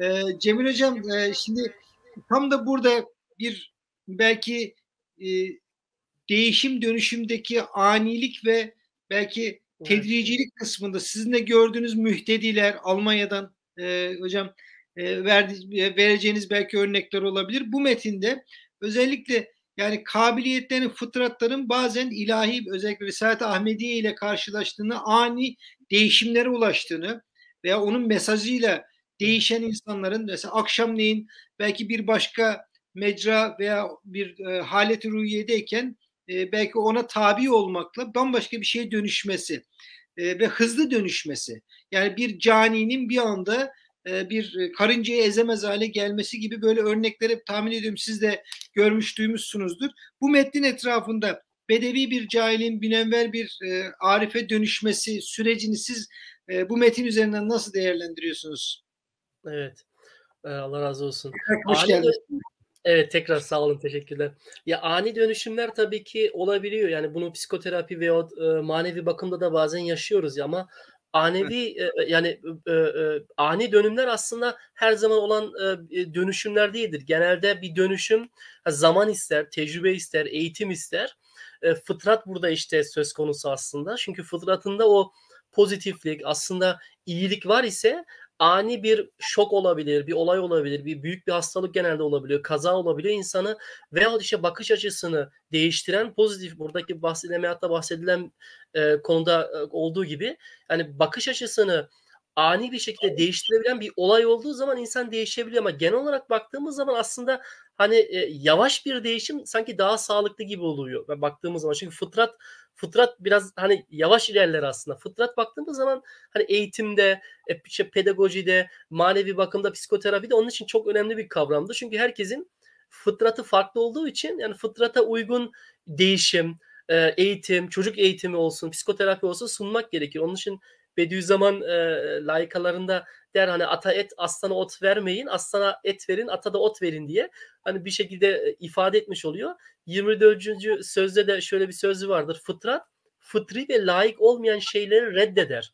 E, Cemil Hocam e, şimdi tam da burada bir belki e, değişim dönüşümdeki anilik ve belki tedricilik kısmında sizin de gördüğünüz mühtediler Almanya'dan e, hocam e, verdi, e, vereceğiniz belki örnekler olabilir. Bu metinde özellikle yani kabiliyetlerin, fıtratların bazen ilahi özellikle risalet Ahmediye ile karşılaştığını, ani değişimlere ulaştığını veya onun mesajıyla değişen insanların mesela akşamleyin belki bir başka mecra veya bir e, haleti ruhiyedeyken e, belki ona tabi olmakla bambaşka bir şeye dönüşmesi e, ve hızlı dönüşmesi. Yani bir caninin bir anda e, bir e, karıncayı ezemez hale gelmesi gibi böyle örnekleri tahmin ediyorum siz de görmüş duymuşsunuzdur. Bu metnin etrafında bedevi bir cahilin münevver bir e, arife dönüşmesi sürecini siz e, bu metin üzerinden nasıl değerlendiriyorsunuz? Evet. Allah razı olsun. Hoş geldin. evet tekrar sağ olun teşekkürler. Ya ani dönüşümler tabii ki olabiliyor. Yani bunu psikoterapi veya e, manevi bakımda da bazen yaşıyoruz ya ama anevi e, yani e, e, ani dönümler aslında her zaman olan e, dönüşümler değildir. Genelde bir dönüşüm zaman ister, tecrübe ister, eğitim ister. E, fıtrat burada işte söz konusu aslında. Çünkü fıtratında o pozitiflik aslında iyilik var ise ani bir şok olabilir, bir olay olabilir, bir büyük bir hastalık genelde olabiliyor, kaza olabiliyor insanı veya işte bakış açısını değiştiren pozitif buradaki bahsedilen hatta bahsedilen e, konuda e, olduğu gibi yani bakış açısını ani bir şekilde değiştirebilen bir olay olduğu zaman insan değişebiliyor ama genel olarak baktığımız zaman aslında hani e, yavaş bir değişim sanki daha sağlıklı gibi oluyor ve baktığımız zaman çünkü fıtrat fıtrat biraz hani yavaş ilerler aslında. Fıtrat baktığımız zaman hani eğitimde, e, işte pedagojide, manevi bakımda, psikoterapide onun için çok önemli bir kavramdı. Çünkü herkesin fıtratı farklı olduğu için yani fıtrata uygun değişim, e, eğitim, çocuk eğitimi olsun, psikoterapi olsun sunmak gerekir. Onun için Bediüzzaman e, e, layıkalarında der hani ata et aslana ot vermeyin aslana et verin ata da ot verin diye hani bir şekilde e, ifade etmiş oluyor. 24. sözde de şöyle bir sözü vardır fıtrat fıtri ve layık olmayan şeyleri reddeder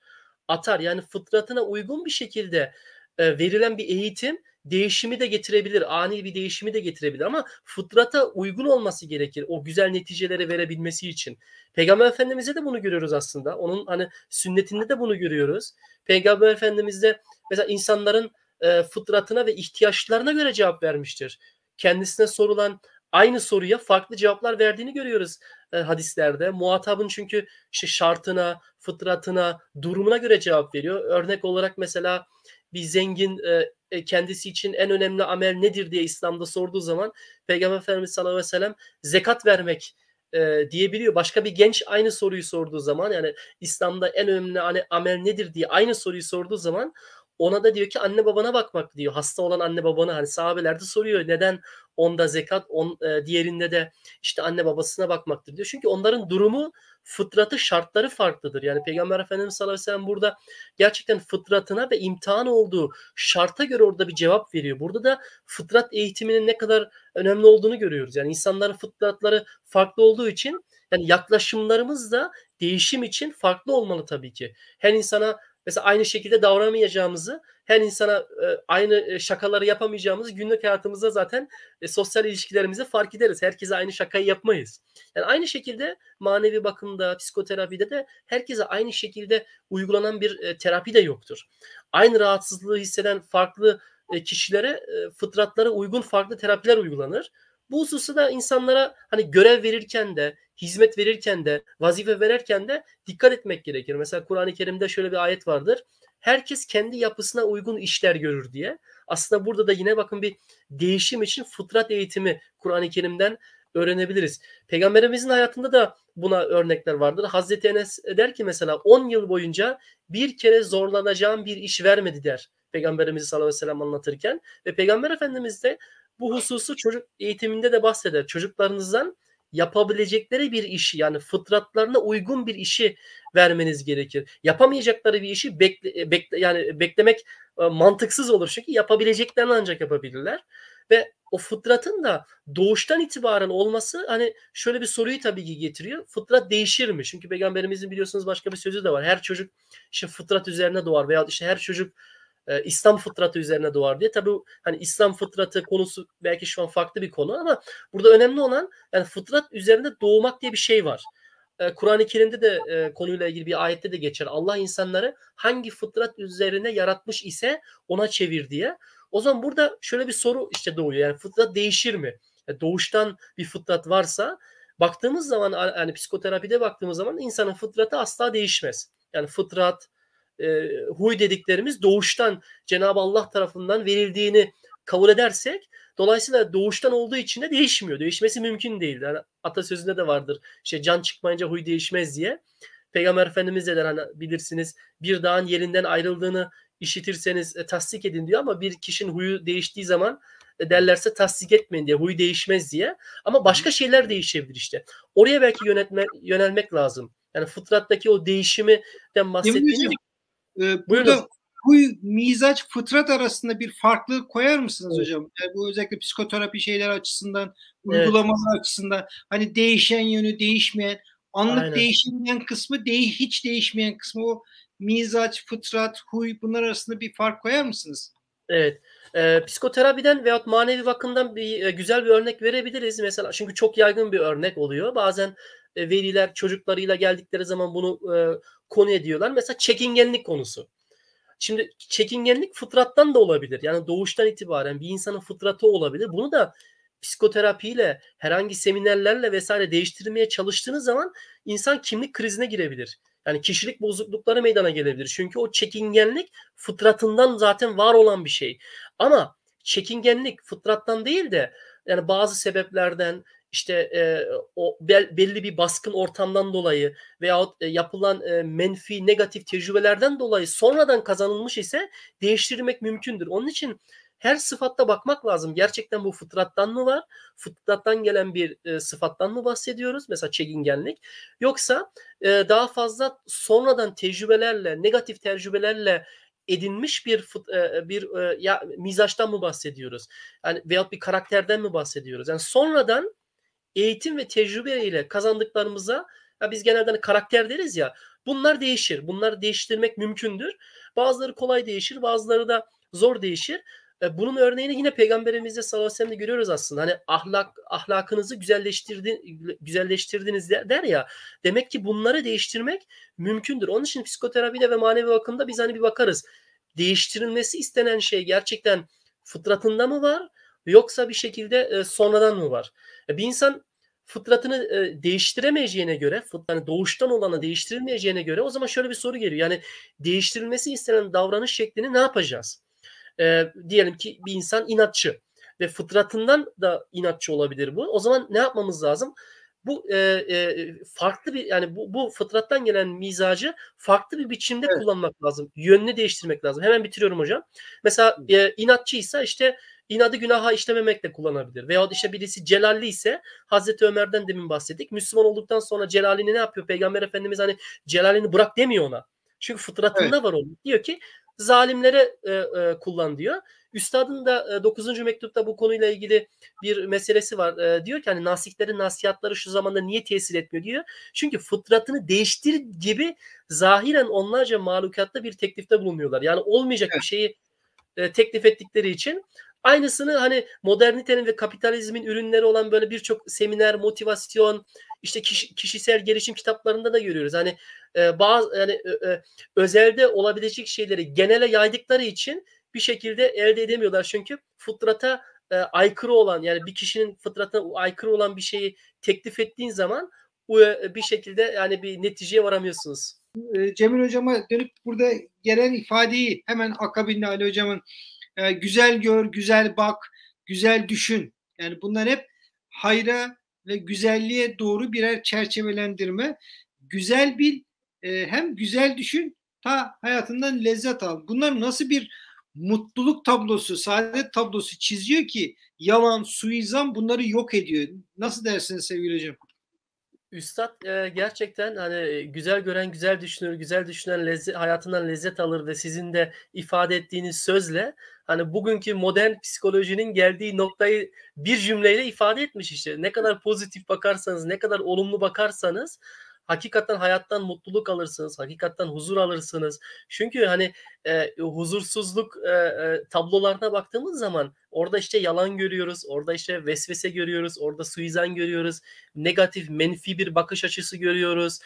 atar yani fıtratına uygun bir şekilde e, verilen bir eğitim değişimi de getirebilir. Ani bir değişimi de getirebilir ama fıtrata uygun olması gerekir. O güzel neticelere verebilmesi için. Peygamber Efendimiz'e de bunu görüyoruz aslında. Onun hani sünnetinde de bunu görüyoruz. Peygamber Efendimiz de mesela insanların e, fıtratına ve ihtiyaçlarına göre cevap vermiştir. Kendisine sorulan aynı soruya farklı cevaplar verdiğini görüyoruz e, hadislerde. Muhatabın çünkü işte şartına, fıtratına, durumuna göre cevap veriyor. Örnek olarak mesela bir zengin e, e, kendisi için en önemli amel nedir diye İslam'da sorduğu zaman Peygamber Efendimiz sallallahu aleyhi ve sellem zekat vermek e, diyebiliyor. Başka bir genç aynı soruyu sorduğu zaman yani İslam'da en önemli hani amel nedir diye aynı soruyu sorduğu zaman ona da diyor ki anne babana bakmak diyor. Hasta olan anne babana hani sahabeler de soruyor neden onda zekat, on, e, diğerinde de işte anne babasına bakmaktır diyor. Çünkü onların durumu fıtratı şartları farklıdır. Yani Peygamber Efendimiz sallallahu aleyhi ve sellem burada gerçekten fıtratına ve imtihan olduğu şarta göre orada bir cevap veriyor. Burada da fıtrat eğitiminin ne kadar önemli olduğunu görüyoruz. Yani insanların fıtratları farklı olduğu için yani yaklaşımlarımız da değişim için farklı olmalı tabii ki. Her insana mesela aynı şekilde davranmayacağımızı, her insana e, aynı e, şakaları yapamayacağımızı günlük hayatımızda zaten e, sosyal ilişkilerimizde fark ederiz. Herkese aynı şakayı yapmayız. Yani aynı şekilde manevi bakımda, psikoterapide de herkese aynı şekilde uygulanan bir terapi de yoktur. Aynı rahatsızlığı hisseden farklı kişilere fıtratlara uygun farklı terapiler uygulanır. Bu hususta da insanlara hani görev verirken de hizmet verirken de vazife verirken de dikkat etmek gerekir. Mesela Kur'an-ı Kerim'de şöyle bir ayet vardır. Herkes kendi yapısına uygun işler görür diye. Aslında burada da yine bakın bir değişim için fıtrat eğitimi Kur'an-ı Kerim'den öğrenebiliriz. Peygamberimizin hayatında da buna örnekler vardır. Hazreti Enes der ki mesela 10 yıl boyunca bir kere zorlanacağım bir iş vermedi der. Peygamberimiz sallallahu aleyhi ve sellem anlatırken ve Peygamber Efendimiz de bu hususu çocuk eğitiminde de bahseder. Çocuklarınızdan yapabilecekleri bir işi yani fıtratlarına uygun bir işi vermeniz gerekir. Yapamayacakları bir işi bekle, e, bekle yani beklemek e, mantıksız olur çünkü yapabileceklerini ancak yapabilirler ve o fıtratın da doğuştan itibaren olması hani şöyle bir soruyu tabii ki getiriyor. Fıtrat değişir mi? Çünkü peygamberimizin biliyorsunuz başka bir sözü de var. Her çocuk işte fıtrat üzerine doğar veya işte her çocuk e, İslam fıtratı üzerine doğar diye. Tabii hani İslam fıtratı konusu belki şu an farklı bir konu ama burada önemli olan yani fıtrat üzerinde doğmak diye bir şey var. E, Kur'an-ı Kerim'de de e, konuyla ilgili bir ayette de geçer. Allah insanları hangi fıtrat üzerine yaratmış ise ona çevir diye. O zaman burada şöyle bir soru işte doğuyor. Yani fıtrat değişir mi? Yani doğuştan bir fıtrat varsa baktığımız zaman yani psikoterapide baktığımız zaman insanın fıtratı asla değişmez. Yani fıtrat, e, huy dediklerimiz doğuştan Cenab-ı Allah tarafından verildiğini kabul edersek dolayısıyla doğuştan olduğu için de değişmiyor. Değişmesi mümkün değil. Yani atasözünde de vardır. İşte can çıkmayınca huy değişmez diye. Peygamber Efendimiz de der, hani bilirsiniz bir dağın yerinden ayrıldığını işitirseniz e, tasdik edin diyor ama bir kişinin huyu değiştiği zaman e, derlerse tasdik etmeyin diye huyu değişmez diye. Ama başka şeyler değişebilir işte. Oraya belki yönetme, yönelmek lazım. Yani fıtrattaki o değişimi de bahsettiğim. Ee, burada bu mizaç, fıtrat arasında bir farklılık koyar mısınız evet. hocam? Yani bu özellikle psikoterapi şeyler açısından, uygulamalar evet. açısından hani değişen yönü değişmeyen, anlık Aynen. değişmeyen kısmı, de, hiç değişmeyen kısmı o mizaç, fıtrat, huy bunlar arasında bir fark koyar mısınız? Evet. E, psikoterapiden veyahut manevi bakımdan bir e, güzel bir örnek verebiliriz mesela. Çünkü çok yaygın bir örnek oluyor. Bazen e, veriler çocuklarıyla geldikleri zaman bunu e, konu ediyorlar. Mesela çekingenlik konusu. Şimdi çekingenlik fıtrattan da olabilir. Yani doğuştan itibaren bir insanın fıtratı olabilir. Bunu da psikoterapiyle, herhangi seminerlerle vesaire değiştirmeye çalıştığınız zaman insan kimlik krizine girebilir. Yani kişilik bozuklukları meydana gelebilir. Çünkü o çekingenlik fıtratından zaten var olan bir şey. Ama çekingenlik fıtrattan değil de yani bazı sebeplerden işte e, o bel, belli bir baskın ortamdan dolayı veyahut e, yapılan e, menfi negatif tecrübelerden dolayı sonradan kazanılmış ise değiştirmek mümkündür. Onun için her sıfatta bakmak lazım. Gerçekten bu fıtrattan mı var? Fıtrattan gelen bir e, sıfattan mı bahsediyoruz? Mesela çekingenlik. Yoksa e, daha fazla sonradan tecrübelerle, negatif tecrübelerle edinmiş bir e, bir e, ya mizaçtan mı bahsediyoruz? Yani veyahut bir karakterden mi bahsediyoruz? Yani sonradan eğitim ve tecrübe ile kazandıklarımıza ya biz genelde hani karakter deriz ya bunlar değişir. bunları değiştirmek mümkündür. Bazıları kolay değişir, bazıları da zor değişir. E, bunun örneğini yine Peygamberimizde sallallahu aleyhi ve sellem'de görüyoruz aslında. Hani ahlak ahlakınızı güzelleştirdin güzelleştirdiniz der ya. Demek ki bunları değiştirmek mümkündür. Onun için psikoterapide ve manevi bakımda biz hani bir bakarız. Değiştirilmesi istenen şey gerçekten fıtratında mı var? yoksa bir şekilde e, sonradan mı var? E, bir insan fıtratını e, değiştiremeyeceğine göre, yani doğuştan olanı değiştirilmeyeceğine göre o zaman şöyle bir soru geliyor. Yani değiştirilmesi istenen davranış şeklini ne yapacağız? E, diyelim ki bir insan inatçı ve fıtratından da inatçı olabilir bu. O zaman ne yapmamız lazım? Bu e, e, farklı bir yani bu, bu fıtrattan gelen mizacı farklı bir biçimde evet. kullanmak lazım. Yönünü değiştirmek lazım. Hemen bitiriyorum hocam. Mesela e, inatçıysa işte inadı günaha işlememekle kullanabilir. veya işte birisi celalli ise Hazreti Ömer'den demin bahsettik. Müslüman olduktan sonra celalini ne yapıyor? Peygamber Efendimiz hani celalini bırak demiyor ona. Çünkü fıtratında evet. var onun. Diyor ki zalimlere e, e, kullan diyor. Üstadın da e, 9. mektupta bu konuyla ilgili bir meselesi var. E, diyor ki hani nasihlerin nasihatları şu zamanda niye tesir etmiyor diyor. Çünkü fıtratını değiştir gibi zahiren onlarca mahlukatta bir teklifte bulunuyorlar. Yani olmayacak evet. bir şeyi e, teklif ettikleri için Aynısını hani modernitenin ve kapitalizmin ürünleri olan böyle birçok seminer, motivasyon, işte kişi, kişisel gelişim kitaplarında da görüyoruz. Hani e, bazı yani e, özelde olabilecek şeyleri genele yaydıkları için bir şekilde elde edemiyorlar. Çünkü fıtrata e, aykırı olan yani bir kişinin fıtratına aykırı olan bir şeyi teklif ettiğin zaman e, bir şekilde yani bir neticeye varamıyorsunuz. E, Cemil Hocam'a dönüp burada gelen ifadeyi hemen akabinde Ali Hocam'ın e, güzel gör, güzel bak, güzel düşün. Yani bunlar hep hayra ve güzelliğe doğru birer çerçevelendirme. Güzel bil, e, hem güzel düşün, ta hayatından lezzet al. Bunlar nasıl bir mutluluk tablosu, saadet tablosu çiziyor ki yalan, suizam bunları yok ediyor. Nasıl dersiniz sevgili hocam? Üstad e, gerçekten hani e, güzel gören güzel düşünür, güzel düşünen lezzet, hayatından lezzet alır ve sizin de ifade ettiğiniz sözle hani bugünkü modern psikolojinin geldiği noktayı bir cümleyle ifade etmiş işte. Ne kadar pozitif bakarsanız, ne kadar olumlu bakarsanız hakikaten hayattan mutluluk alırsınız, hakikaten huzur alırsınız. Çünkü hani e, huzursuzluk e, e, tablolarına baktığımız zaman orada işte yalan görüyoruz, orada işte vesvese görüyoruz, orada suizan görüyoruz, negatif, menfi bir bakış açısı görüyoruz.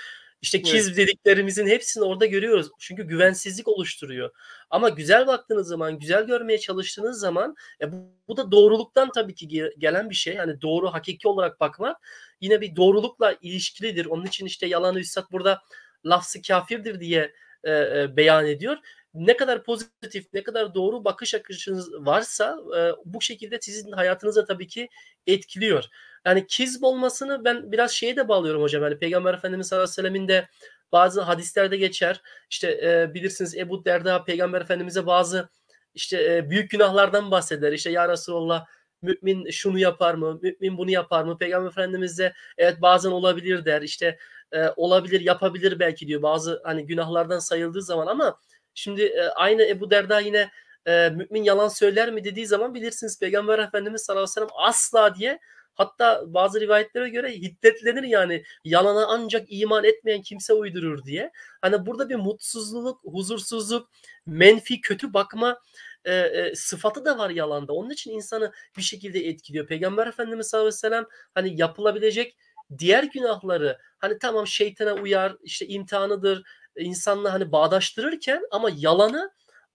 İşte evet. kiz dediklerimizin hepsini orada görüyoruz. Çünkü güvensizlik oluşturuyor. Ama güzel baktığınız zaman, güzel görmeye çalıştığınız zaman e, bu, bu da doğruluktan tabii ki gelen bir şey. Yani doğru, hakiki olarak bakmak yine bir doğrulukla ilişkilidir. Onun için işte yalan üstad burada lafzı kafirdir diye e, e, beyan ediyor ne kadar pozitif, ne kadar doğru bakış akışınız varsa e, bu şekilde sizin hayatınıza tabii ki etkiliyor. Yani kizb olmasını ben biraz şeye de bağlıyorum hocam. Yani Peygamber Efendimiz sallallahu aleyhi ve sellemin de bazı hadislerde geçer. İşte e, bilirsiniz Ebu Derda Peygamber Efendimiz'e bazı işte e, büyük günahlardan bahseder. İşte ya Resulallah mümin şunu yapar mı? Mümin bunu yapar mı? Peygamber Efendimiz de evet bazen olabilir der. İşte e, olabilir, yapabilir belki diyor. Bazı hani günahlardan sayıldığı zaman ama Şimdi e, aynı Ebu Derda yine e, mümin yalan söyler mi dediği zaman bilirsiniz Peygamber Efendimiz sallallahu aleyhi ve sellem asla diye hatta bazı rivayetlere göre hiddetlenir yani yalana ancak iman etmeyen kimse uydurur diye. Hani burada bir mutsuzluk, huzursuzluk, menfi kötü bakma e, e, sıfatı da var yalanda. Onun için insanı bir şekilde etkiliyor. Peygamber Efendimiz sallallahu aleyhi ve sellem hani yapılabilecek diğer günahları hani tamam şeytana uyar işte imtihanıdır insanla hani bağdaştırırken ama yalanı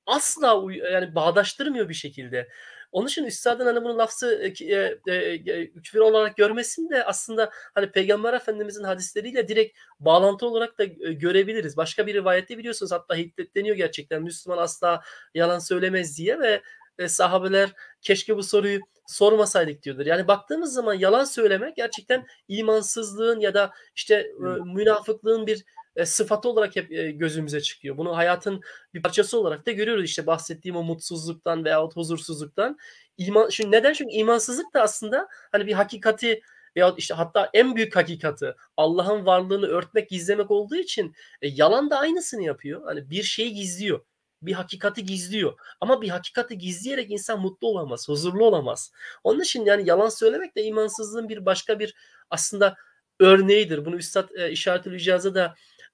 asla yani bağdaştırmıyor bir şekilde. Onun için üstadın hani bunun lafzı e, e, e, e, küfür olarak görmesin de aslında hani Peygamber Efendimizin hadisleriyle direkt bağlantı olarak da e, görebiliriz. Başka bir rivayette biliyorsunuz hatta hiddetleniyor gerçekten Müslüman asla yalan söylemez diye ve e, sahabeler keşke bu soruyu sormasaydık diyordur. Yani baktığımız zaman yalan söylemek gerçekten imansızlığın ya da işte e, münafıklığın bir e, sıfatı olarak hep e, gözümüze çıkıyor. Bunu hayatın bir parçası olarak da görüyoruz işte bahsettiğim o mutsuzluktan veyahut huzursuzluktan. İman, şimdi neden? Çünkü imansızlık da aslında hani bir hakikati veyahut işte hatta en büyük hakikati Allah'ın varlığını örtmek, gizlemek olduğu için e, yalan da aynısını yapıyor. Hani bir şeyi gizliyor. Bir hakikati gizliyor. Ama bir hakikati gizleyerek insan mutlu olamaz, huzurlu olamaz. Onun için yani yalan söylemek de imansızlığın bir başka bir aslında örneğidir. Bunu Üstad e, işaret da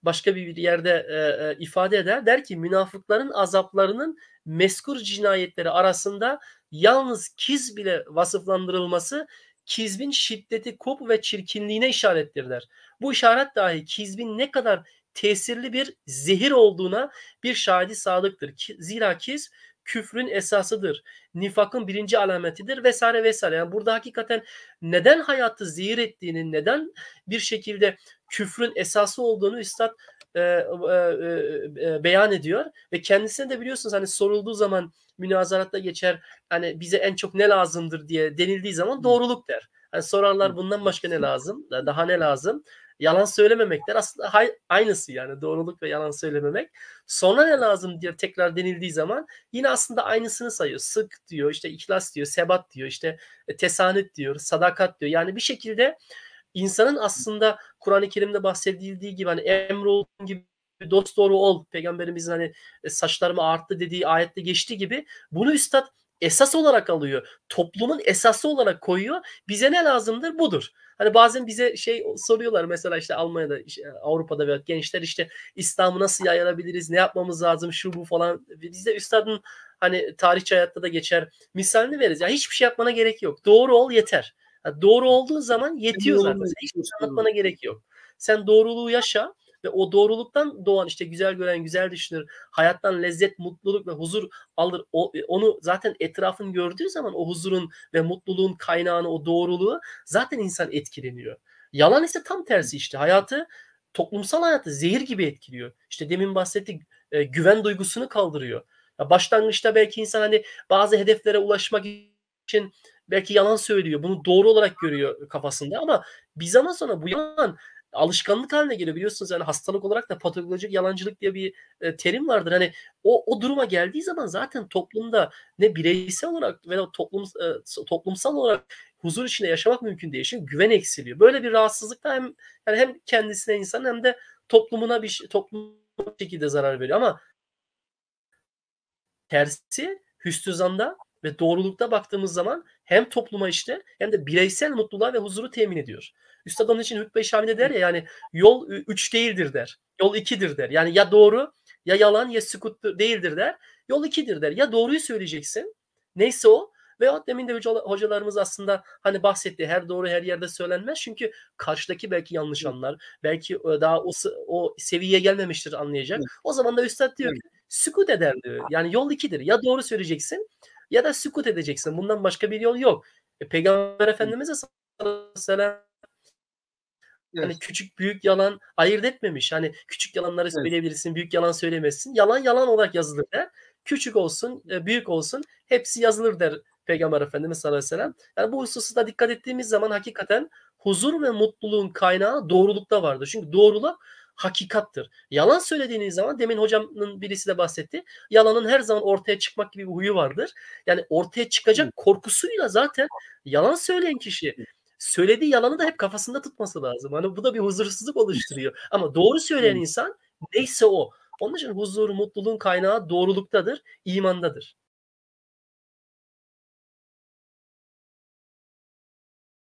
başka bir yerde e, e, ifade eder. Der ki münafıkların azaplarının meskur cinayetleri arasında yalnız kiz bile vasıflandırılması kizbin şiddeti, kop ve çirkinliğine işarettir der. Bu işaret dahi kizbin ne kadar tesirli bir zehir olduğuna bir şahidi sadıktır. Zira kiz küfrün esasıdır. Nifakın birinci alametidir vesaire vesaire. Yani burada hakikaten neden hayatı zehir ettiğini, neden bir şekilde küfrün esası olduğunu Üstad e, e, e, e, beyan ediyor ve kendisine de biliyorsunuz hani sorulduğu zaman münazaratta geçer hani bize en çok ne lazımdır diye denildiği zaman doğruluk der. Hani sorarlar bundan başka ne lazım? Daha ne lazım? Yalan söylememekler aslında hay, aynısı yani doğruluk ve yalan söylememek. Sonra ne lazım diye tekrar denildiği zaman yine aslında aynısını sayıyor. Sık diyor, işte ihlas diyor, sebat diyor, işte e, tesanüt diyor, sadakat diyor. Yani bir şekilde insanın aslında Kur'an-ı Kerim'de bahsedildiği gibi hani emrolun gibi dost doğru ol peygamberimizin hani e, saçlarımı arttı dediği ayette geçtiği gibi bunu üstad esas olarak alıyor. Toplumun esası olarak koyuyor. Bize ne lazımdır? Budur. Hani bazen bize şey soruyorlar mesela işte Almanya'da, işte Avrupa'da veya gençler işte İslam'ı nasıl yayabiliriz, Ne yapmamız lazım? Şu bu falan. Biz de üstadın hani tarihçi hayatta da geçer misalini veririz. Ya yani hiçbir şey yapmana gerek yok. Doğru ol yeter. Yani doğru olduğu zaman yetiyor zaten. Hiçbir şey anlatmana gerek yok. Sen doğruluğu yaşa ve o doğruluktan doğan işte güzel gören, güzel düşünür, hayattan lezzet, mutluluk ve huzur alır. O, e, onu zaten etrafın gördüğü zaman o huzurun ve mutluluğun kaynağını, o doğruluğu zaten insan etkileniyor. Yalan ise tam tersi işte. Hayatı, toplumsal hayatı zehir gibi etkiliyor. İşte demin bahsettik e, güven duygusunu kaldırıyor. Ya başlangıçta belki insan hani bazı hedeflere ulaşmak için belki yalan söylüyor. Bunu doğru olarak görüyor kafasında ama bir zaman sonra bu yalan alışkanlık haline geliyor biliyorsunuz yani hastalık olarak da patolojik yalancılık diye bir e, terim vardır. Hani o o duruma geldiği zaman zaten toplumda ne bireysel olarak veya toplum e, toplumsal olarak huzur içinde yaşamak mümkün değil. Şimdi güven eksiliyor. Böyle bir rahatsızlıkla hem yani hem kendisine insan hem de toplumuna bir toplum şekilde zarar veriyor ama tersi hüsnü zanda ve doğrulukta baktığımız zaman hem topluma işte hem de bireysel mutluluğa ve huzuru temin ediyor. Üstad onun için hütbe-i şamide der ya yani yol üç değildir der. Yol ikidir der. Yani ya doğru ya yalan ya sükut değildir der. Yol ikidir der. Ya doğruyu söyleyeceksin neyse o veya demin de hocalarımız aslında hani bahsetti her doğru her yerde söylenmez. Çünkü karşıdaki belki yanlış anlar. Belki e, daha o, o seviyeye gelmemiştir anlayacak. O zaman da üstad diyor ki sükut eder diyor. Yani yol ikidir. Ya doğru söyleyeceksin ya da sükut edeceksin. Bundan başka bir yol yok. E, Peygamber Efendimiz de selam, hani Evet. Hani küçük büyük yalan ayırt etmemiş. Hani küçük yalanları söyleyebilirsin, büyük yalan söylemezsin. Yalan yalan olarak yazılır der. Küçük olsun, e, büyük olsun hepsi yazılır der Peygamber Efendimiz sallallahu aleyhi ve sellem. Yani bu hususta dikkat ettiğimiz zaman hakikaten huzur ve mutluluğun kaynağı doğrulukta vardır. Çünkü doğruluk hakikattır. Yalan söylediğiniz zaman demin hocamın birisi de bahsetti. Yalanın her zaman ortaya çıkmak gibi bir huyu vardır. Yani ortaya çıkacak korkusuyla zaten yalan söyleyen kişi söylediği yalanı da hep kafasında tutması lazım. Hani bu da bir huzursuzluk oluşturuyor. Ama doğru söyleyen insan neyse o. Onun için huzur, mutluluğun kaynağı doğruluktadır, imandadır.